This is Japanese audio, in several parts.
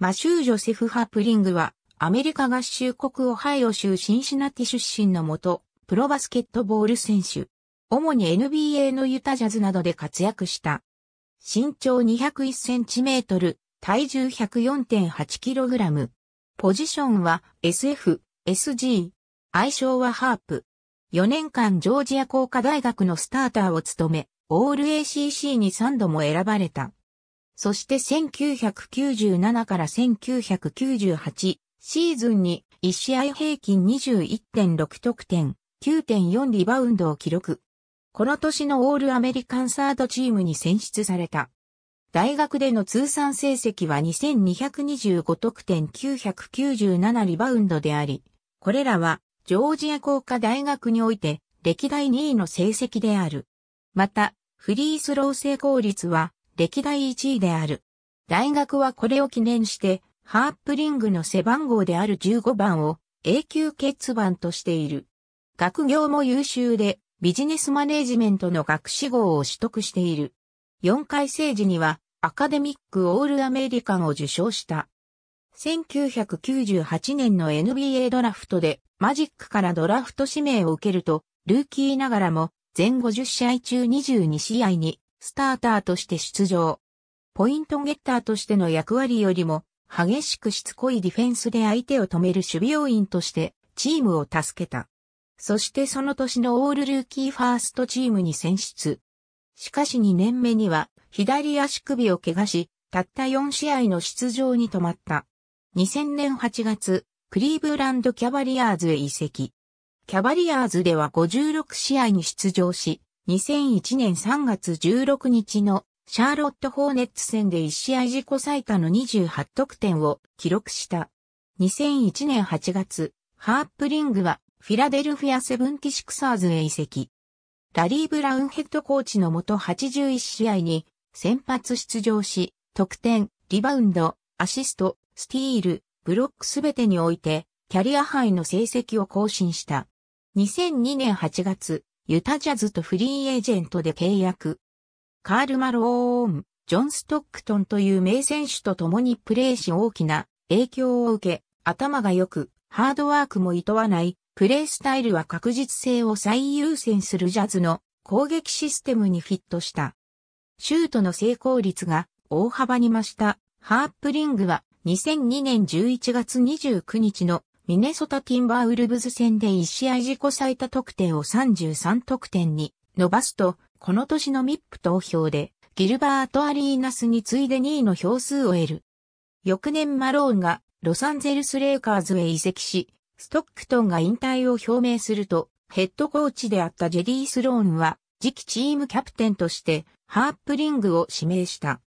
マシュー・ジョセフ・ハプリングは、アメリカ合衆国オハイオ州シンシナティ出身のもと、プロバスケットボール選手。主に NBA のユタジャズなどで活躍した。身長2 0 1トル、体重1 0 4 8ラム。ポジションは SF、SG。愛称はハープ。4年間ジョージア工科大学のスターターを務め、オール ACC に3度も選ばれた。そして1997から1998シーズンに1試合平均21.6得点、9.4リバウンドを記録。この年のオールアメリカンサードチームに選出された。大学での通算成績は2225得点997リバウンドであり、これらはジョージア工科大学において歴代2位の成績である。また、フリースロー成功率は歴代1位である。大学はこれを記念して、ハープリングの背番号である15番を永久欠番としている。学業も優秀で、ビジネスマネージメントの学士号を取得している。4回生時には、アカデミックオールアメリカンを受賞した。1998年の NBA ドラフトで、マジックからドラフト指名を受けると、ルーキーながらも、全50試合中22試合にスターターとして出場。ポイントゲッターとしての役割よりも、激しくしつこいディフェンスで相手を止める守備要員として、チームを助けた。そしてその年のオールルーキーファーストチームに選出。しかし2年目には、左足首を怪我し、たった4試合の出場に止まった。2000年8月、クリーブランドキャバリアーズへ移籍。キャバリアーズでは56試合に出場し、2001年3月16日のシャーロット・ホーネッツ戦で1試合自己最多の28得点を記録した。2001年8月、ハープリングはフィラデルフィアセブンティシクサーズへ移籍。ラリー・ブラウンヘッドコーチのもと81試合に先発出場し、得点、リバウンド、アシスト、スティール、ブロックすべてにおいて、キャリアハイの成績を更新した。2002年8月、ユタジャズとフリーエージェントで契約。カール・マローン、ジョン・ストックトンという名選手と共にプレーし大きな影響を受け、頭が良く、ハードワークも厭わない、プレースタイルは確実性を最優先するジャズの攻撃システムにフィットした。シュートの成功率が大幅に増したハープリングは2002年11月29日のミネソタ・ティンバーウルブズ戦で1試合自己最多得点を33得点に伸ばすと、この年のミップ投票でギルバート・アリーナスに次いで2位の票数を得る。翌年マローンがロサンゼルス・レイカーズへ移籍し、ストックトンが引退を表明すると、ヘッドコーチであったジェリー・スローンは、次期チームキャプテンとして、ハープリングを指名した。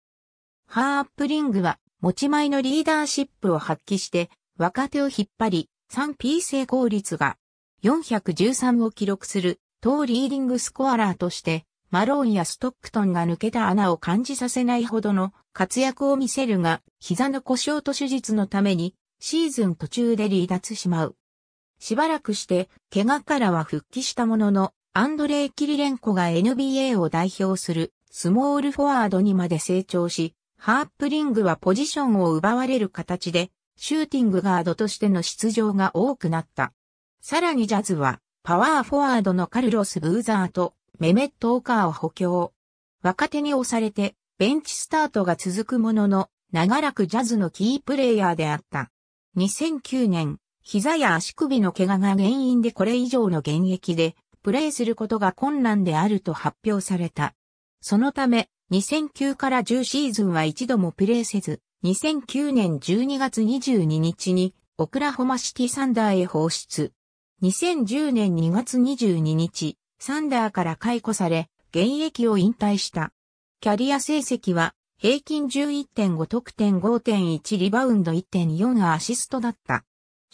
ハープリングは、持ち前のリーダーシップを発揮して、若手を引っ張り、3P 成功率が413を記録する、当リーディングスコアラーとして、マローンやストックトンが抜けた穴を感じさせないほどの活躍を見せるが、膝の故障と手術のために、シーズン途中で離脱しまう。しばらくして、怪我からは復帰したものの、アンドレイ・キリレンコが NBA を代表するスモールフォワードにまで成長し、ハープリングはポジションを奪われる形でシューティングガードとしての出場が多くなった。さらにジャズは、パワーフォワードのカルロス・ブーザーとメメット・オカーを補強。若手に押されて、ベンチスタートが続くものの、長らくジャズのキープレイヤーであった。2009年、膝や足首の怪我が原因でこれ以上の現役で、プレイすることが困難であると発表された。そのため、2009から10シーズンは一度もプレイせず、2009年12月22日にオクラホマシティサンダーへ放出。2010年2月22日、サンダーから解雇され、現役を引退した。キャリア成績は平均11.5得点5.1リバウンド1.4アシストだった。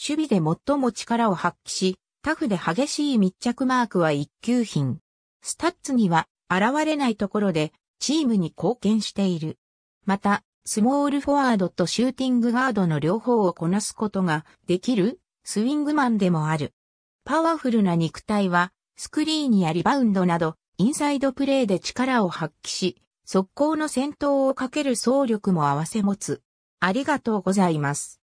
守備で最も力を発揮し、タフで激しい密着マークは一級品。スタッツには現れないところでチームに貢献している。また、スモールフォワードとシューティングガードの両方をこなすことができるスウィングマンでもある。パワフルな肉体はスクリーンやリバウンドなどインサイドプレーで力を発揮し、速攻の戦闘をかける走力も合わせ持つ。ありがとうございます。